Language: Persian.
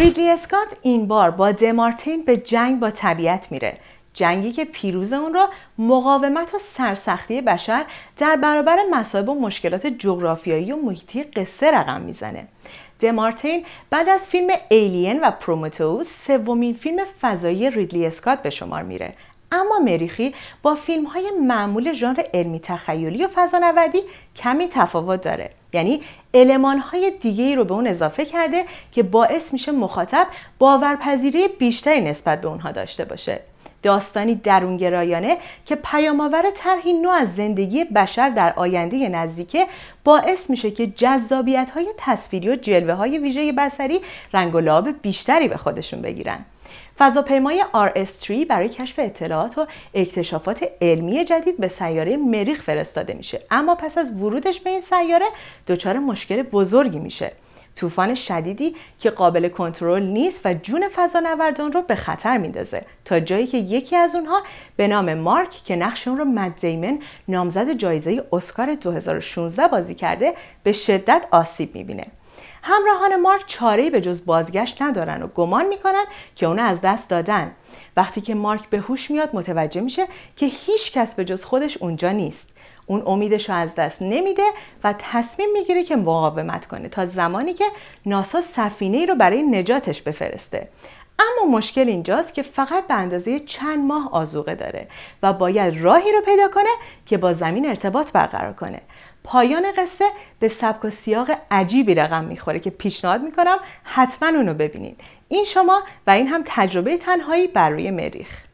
ریدلی اسکات این بار با دمارتین به جنگ با طبیعت میره جنگی که پیروز اون را مقاومت و سرسختی بشر در برابر مصائب و مشکلات جغرافیایی و محیطی قصه رقم میزنه دمارتین بعد از فیلم ایلین و پرومتئوس سومین فیلم فضایی ریدلی اسکات به شمار میره اما مریخی با فیلم های معمول ژانر علمی تخیلی و فضانوردی کمی تفاوت داره یعنی علمان های دیگه ای رو به اون اضافه کرده که باعث میشه مخاطب باورپذیری بیشتری نسبت به اونها داشته باشه داستانی درونگرایانه که پیامآور طرحی نو از زندگی بشر در آینده نزدیکه باعث میشه که جذابیت های تصویری و جلوه های ویژه بسری رنگ و بیشتری به خودشون بگیرن فضاپیمای RS3 برای کشف اطلاعات و اکتشافات علمی جدید به سیاره مریخ فرستاده میشه اما پس از ورودش به این سیاره دچار مشکل بزرگی میشه طوفان شدیدی که قابل کنترل نیست و جون فضانوردان رو به خطر میندازه تا جایی که یکی از اونها به نام مارک که نقش اون رو مدزیمن نامزد جایزه اسکار 2016 بازی کرده به شدت آسیب میبینه همراهان مارک چاره‌ای به جز بازگشت ندارن و گمان میکنن که اونو از دست دادن وقتی که مارک به هوش میاد متوجه میشه که هیچ کس به جز خودش اونجا نیست اون امیدش رو از دست نمیده و تصمیم میگیره که مقاومت کنه تا زمانی که ناسا سفینه ای رو برای نجاتش بفرسته اما مشکل اینجاست که فقط به اندازه چند ماه آزوقه داره و باید راهی رو پیدا کنه که با زمین ارتباط برقرار کنه پایان قصه به سبک و سیاق عجیبی رقم میخوره که پیشنهاد میکنم حتما اونو ببینید این شما و این هم تجربه تنهایی بر روی مریخ